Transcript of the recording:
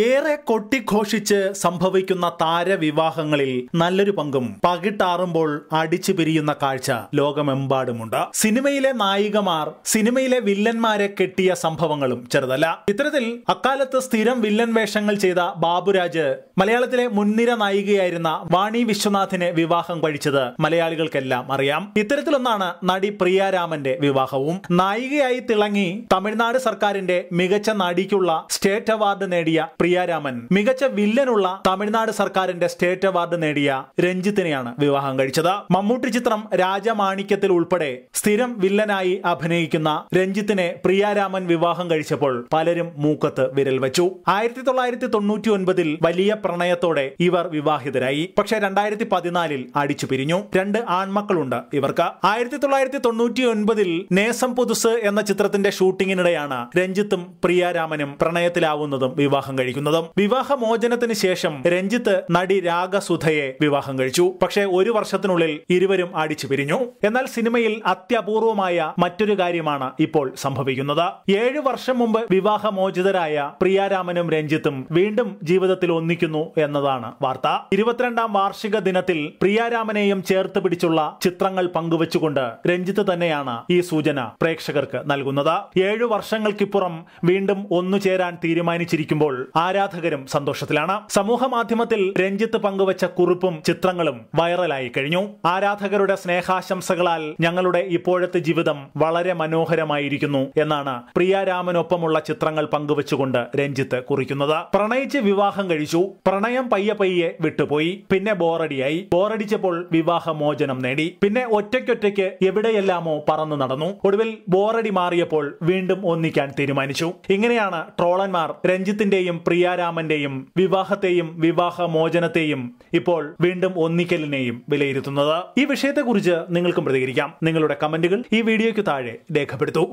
ഏറെ കൊട്ടിഘോഷിച്ച് സംഭവിക്കുന്ന താരവിവാഹങ്ങളിൽ നല്ലൊരു പങ്കും പകിട്ടാറുമ്പോൾ അടിച്ചു പിരിയുന്ന കാഴ്ച ലോകമെമ്പാടുമുണ്ട് സിനിമയിലെ നായികമാർ സിനിമയിലെ വില്ലന്മാരെ കെട്ടിയ സംഭവങ്ങളും ചെറുതല്ല ഇത്തരത്തിൽ അക്കാലത്ത് സ്ഥിരം വില്ലൻ വേഷങ്ങൾ ചെയ്ത ബാബുരാജ് മലയാളത്തിലെ മുൻനിര നായികയായിരുന്ന വാണി വിശ്വനാഥിനെ വിവാഹം കഴിച്ചത് മലയാളികൾക്കെല്ലാം അറിയാം ഇത്തരത്തിലൊന്നാണ് നടി പ്രിയാരാമന്റെ വിവാഹവും നായികയായി തിളങ്ങി തമിഴ്നാട് സർക്കാരിന്റെ മികച്ച നടിക്കുള്ള സ്റ്റേറ്റ് അവാർഡ് നേടിയ പ്രിയാരാമൻ മികച്ച വില്ലനുള്ള തമിഴ്നാട് സർക്കാരിന്റെ സ്റ്റേറ്റ് അവാർഡ് നേടിയ രഞ്ജിത്തിനെയാണ് വിവാഹം കഴിച്ചത് മമ്മൂട്ടി ചിത്രം രാജമാണിക്യത്തിൽ ഉൾപ്പെടെ സ്ഥിരം വില്ലനായി അഭിനയിക്കുന്ന രഞ്ജിത്തിനെ പ്രിയാരാമൻ വിവാഹം കഴിച്ചപ്പോൾ പലരും മൂക്കത്ത് വിരൽ വെച്ചു ആയിരത്തി തൊള്ളായിരത്തി തൊണ്ണൂറ്റി ഒൻപതിൽ വലിയ പ്രണയത്തോടെ ഇവർ വിവാഹിതരായി പക്ഷേ രണ്ടായിരത്തി പതിനാലിൽ അടിച്ചു പിരിഞ്ഞു രണ്ട് ആൺമക്കളുണ്ട് ഇവർക്ക് ആയിരത്തി തൊള്ളായിരത്തി തൊണ്ണൂറ്റി ഒൻപതിൽ നേസം പുതുസ് എന്ന ചിത്രത്തിന്റെ ഷൂട്ടിങ്ങിനിടെയാണ് രഞ്ജിത്തും പ്രിയാരാമനും പ്രണയത്തിലാവുന്നതും വിവാഹം കഴിയും കഴിക്കുന്നതും വിവാഹമോചനത്തിന് ശേഷം രഞ്ജിത്ത് നടി രാഗസുധയെ വിവാഹം കഴിച്ചു പക്ഷേ ഒരു വർഷത്തിനുള്ളിൽ ഇരുവരും അടിച്ചു പിരിഞ്ഞു എന്നാൽ സിനിമയിൽ അത്യപൂർവമായ മറ്റൊരു കാര്യമാണ് ഇപ്പോൾ സംഭവിക്കുന്നത് ഏഴു വർഷം മുമ്പ് വിവാഹമോചിതരായ പ്രിയാരാമനും രഞ്ജിത്തും വീണ്ടും ജീവിതത്തിൽ ഒന്നിക്കുന്നു എന്നതാണ് വാർത്ത ഇരുപത്തിരണ്ടാം വാർഷിക ദിനത്തിൽ പ്രിയാരാമനെയും ചേർത്ത് പിടിച്ചുള്ള ചിത്രങ്ങൾ പങ്കുവച്ചുകൊണ്ട് രഞ്ജിത്ത് തന്നെയാണ് ഈ സൂചന പ്രേക്ഷകർക്ക് നൽകുന്നത് ഏഴു വർഷങ്ങൾക്കിപ്പുറം വീണ്ടും ഒന്നു ചേരാൻ തീരുമാനിച്ചിരിക്കുമ്പോൾ ആ ആരാധകരും സന്തോഷത്തിലാണ് സമൂഹ മാധ്യമത്തിൽ രഞ്ജിത്ത് പങ്കുവച്ച കുറിപ്പും ചിത്രങ്ങളും വൈറലായി കഴിഞ്ഞു ആരാധകരുടെ സ്നേഹാശംസകളാൽ ഞങ്ങളുടെ ഇപ്പോഴത്തെ ജീവിതം വളരെ മനോഹരമായിരിക്കുന്നു എന്നാണ് പ്രിയ രാമനൊപ്പമുള്ള ചിത്രങ്ങൾ പങ്കുവച്ചുകൊണ്ട് രഞ്ജിത്ത് കുറിക്കുന്നത് പ്രണയിച്ച് വിവാഹം കഴിച്ചു പ്രണയം പയ്യെ പയ്യെ വിട്ടുപോയി പിന്നെ ബോറടിയായി ബോറടിച്ചപ്പോൾ വിവാഹമോചനം നേടി പിന്നെ ഒറ്റയ്ക്കൊറ്റയ്ക്ക് എവിടെയെല്ലാമോ പറന്നു നടന്നു ഒടുവിൽ ബോറടി മാറിയപ്പോൾ വീണ്ടും ഒന്നിക്കാൻ തീരുമാനിച്ചു ഇങ്ങനെയാണ് ട്രോളന്മാർ രഞ്ജിത്തിന്റെയും പ്രിയാരാമന്റെയും വിവാഹത്തെയും വിവാഹ മോചനത്തെയും ഇപ്പോൾ വീണ്ടും ഒന്നിക്കലിനെയും വിലയിരുത്തുന്നത് ഈ വിഷയത്തെക്കുറിച്ച് നിങ്ങൾക്കും പ്രതികരിക്കാം നിങ്ങളുടെ കമന്റുകൾ ഈ വീഡിയോയ്ക്ക് താഴെ രേഖപ്പെടുത്തൂ